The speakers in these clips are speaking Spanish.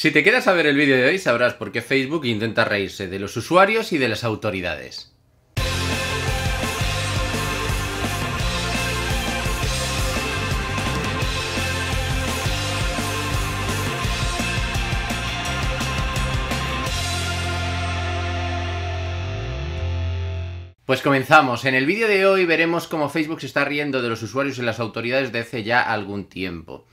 Si te quedas a ver el vídeo de hoy sabrás por qué Facebook intenta reírse de los usuarios y de las autoridades. Pues comenzamos. En el vídeo de hoy veremos cómo Facebook se está riendo de los usuarios y las autoridades desde ya algún tiempo.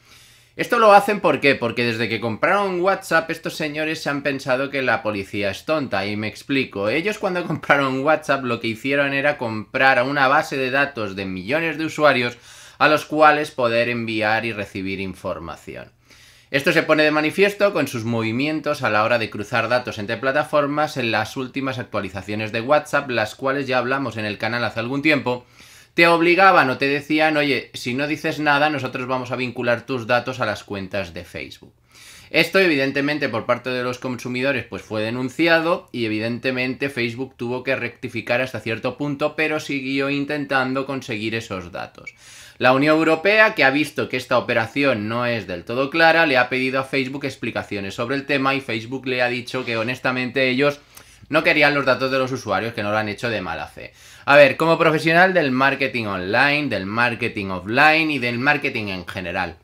Esto lo hacen ¿por qué? porque desde que compraron WhatsApp estos señores se han pensado que la policía es tonta y me explico. Ellos cuando compraron WhatsApp lo que hicieron era comprar a una base de datos de millones de usuarios a los cuales poder enviar y recibir información. Esto se pone de manifiesto con sus movimientos a la hora de cruzar datos entre plataformas en las últimas actualizaciones de WhatsApp, las cuales ya hablamos en el canal hace algún tiempo, te obligaban o te decían, oye, si no dices nada, nosotros vamos a vincular tus datos a las cuentas de Facebook. Esto evidentemente por parte de los consumidores pues fue denunciado y evidentemente Facebook tuvo que rectificar hasta cierto punto pero siguió intentando conseguir esos datos. La Unión Europea, que ha visto que esta operación no es del todo clara, le ha pedido a Facebook explicaciones sobre el tema y Facebook le ha dicho que honestamente ellos no querían los datos de los usuarios que no lo han hecho de mala fe. A ver, como profesional del marketing online, del marketing offline y del marketing en general.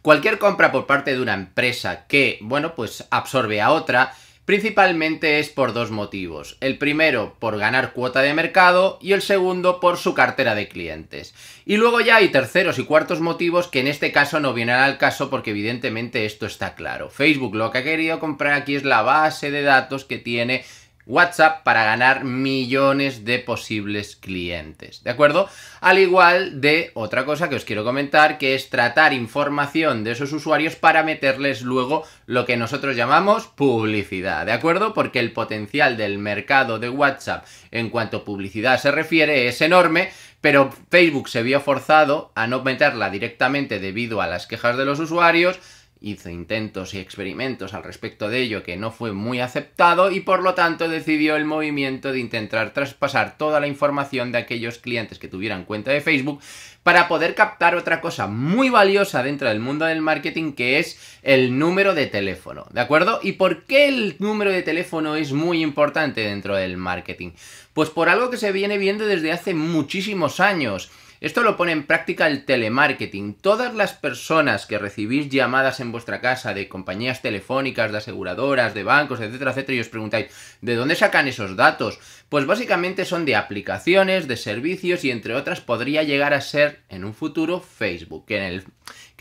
Cualquier compra por parte de una empresa que, bueno, pues absorbe a otra, Principalmente es por dos motivos. El primero por ganar cuota de mercado y el segundo por su cartera de clientes. Y luego ya hay terceros y cuartos motivos que en este caso no vienen al caso porque evidentemente esto está claro. Facebook lo que ha querido comprar aquí es la base de datos que tiene WhatsApp para ganar millones de posibles clientes. ¿De acuerdo? Al igual de otra cosa que os quiero comentar, que es tratar información de esos usuarios para meterles luego lo que nosotros llamamos publicidad. ¿De acuerdo? Porque el potencial del mercado de WhatsApp en cuanto a publicidad se refiere es enorme. Pero Facebook se vio forzado a no meterla directamente debido a las quejas de los usuarios, hizo intentos y experimentos al respecto de ello que no fue muy aceptado y por lo tanto decidió el movimiento de intentar traspasar toda la información de aquellos clientes que tuvieran cuenta de Facebook para poder captar otra cosa muy valiosa dentro del mundo del marketing que es el número de teléfono, ¿de acuerdo? ¿Y por qué el número de teléfono es muy importante dentro del marketing? Pues por algo que se viene viendo desde hace muchísimos años. Esto lo pone en práctica el telemarketing. Todas las personas que recibís llamadas en vuestra casa de compañías telefónicas, de aseguradoras, de bancos, etcétera, etcétera, y os preguntáis, ¿de dónde sacan esos datos? Pues básicamente son de aplicaciones, de servicios y entre otras podría llegar a ser en un futuro Facebook, en el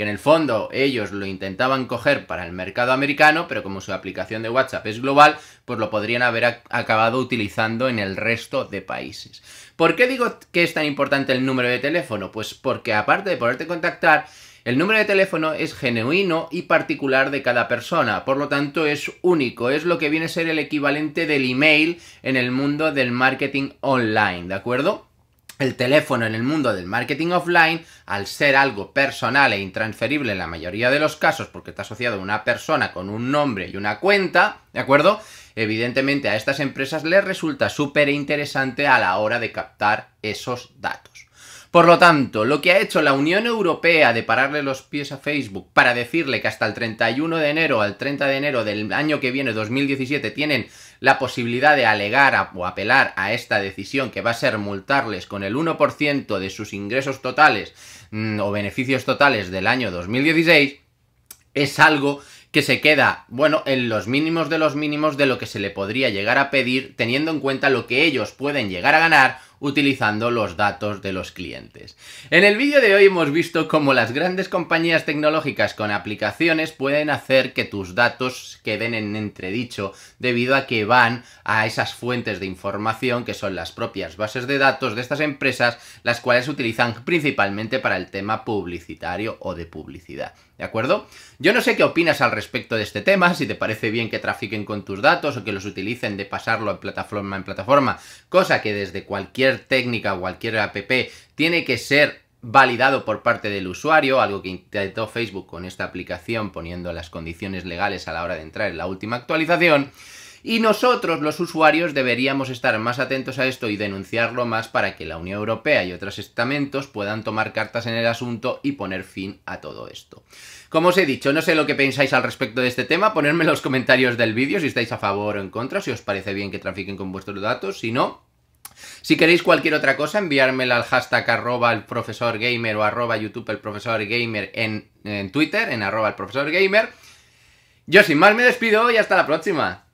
en el fondo ellos lo intentaban coger para el mercado americano, pero como su aplicación de WhatsApp es global, pues lo podrían haber acabado utilizando en el resto de países. ¿Por qué digo que es tan importante el número de teléfono? Pues porque aparte de poderte contactar, el número de teléfono es genuino y particular de cada persona, por lo tanto es único, es lo que viene a ser el equivalente del email en el mundo del marketing online, ¿de acuerdo? el teléfono en el mundo del marketing offline, al ser algo personal e intransferible en la mayoría de los casos, porque está asociado a una persona con un nombre y una cuenta, ¿de acuerdo? Evidentemente a estas empresas les resulta súper interesante a la hora de captar esos datos. Por lo tanto, lo que ha hecho la Unión Europea de pararle los pies a Facebook para decirle que hasta el 31 de enero al 30 de enero del año que viene, 2017, tienen la posibilidad de alegar o apelar a esta decisión que va a ser multarles con el 1% de sus ingresos totales mm, o beneficios totales del año 2016, es algo que se queda, bueno, en los mínimos de los mínimos de lo que se le podría llegar a pedir teniendo en cuenta lo que ellos pueden llegar a ganar utilizando los datos de los clientes. En el vídeo de hoy hemos visto cómo las grandes compañías tecnológicas con aplicaciones pueden hacer que tus datos queden en entredicho debido a que van a esas fuentes de información que son las propias bases de datos de estas empresas, las cuales utilizan principalmente para el tema publicitario o de publicidad. ¿De acuerdo? Yo no sé qué opinas al respecto de este tema, si te parece bien que trafiquen con tus datos o que los utilicen de pasarlo en plataforma en plataforma, cosa que desde cualquier técnica o cualquier app, tiene que ser validado por parte del usuario, algo que intentó Facebook con esta aplicación poniendo las condiciones legales a la hora de entrar en la última actualización. Y nosotros, los usuarios, deberíamos estar más atentos a esto y denunciarlo más para que la Unión Europea y otros estamentos puedan tomar cartas en el asunto y poner fin a todo esto. Como os he dicho, no sé lo que pensáis al respecto de este tema, ponedme en los comentarios del vídeo si estáis a favor o en contra, si os parece bien que trafiquen con vuestros datos, si no, si queréis cualquier otra cosa, enviármela al hashtag arroba el profesor gamer o arroba youtube el profesor gamer en, Twitter, en arroba el profesor gamer. Yo sin más me despido y hasta la próxima.